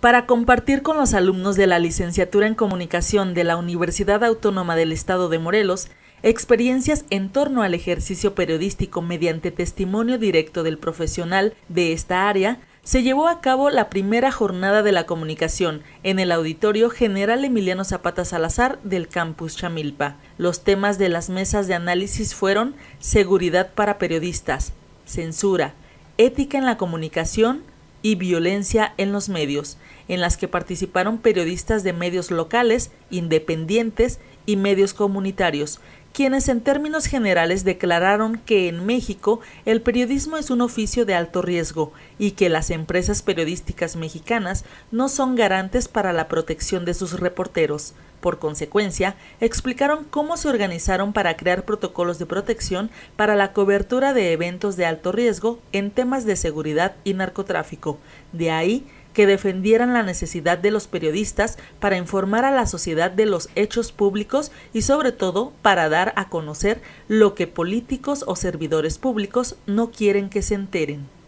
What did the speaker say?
para compartir con los alumnos de la licenciatura en comunicación de la Universidad Autónoma del Estado de Morelos experiencias en torno al ejercicio periodístico mediante testimonio directo del profesional de esta área, se llevó a cabo la primera jornada de la comunicación en el Auditorio General Emiliano Zapata Salazar del Campus Chamilpa. Los temas de las mesas de análisis fueron seguridad para periodistas, censura, ética en la comunicación, y violencia en los medios, en las que participaron periodistas de medios locales, independientes y medios comunitarios, quienes en términos generales declararon que en México el periodismo es un oficio de alto riesgo y que las empresas periodísticas mexicanas no son garantes para la protección de sus reporteros. Por consecuencia, explicaron cómo se organizaron para crear protocolos de protección para la cobertura de eventos de alto riesgo en temas de seguridad y narcotráfico. De ahí, que defendieran la necesidad de los periodistas para informar a la sociedad de los hechos públicos y sobre todo para dar a conocer lo que políticos o servidores públicos no quieren que se enteren.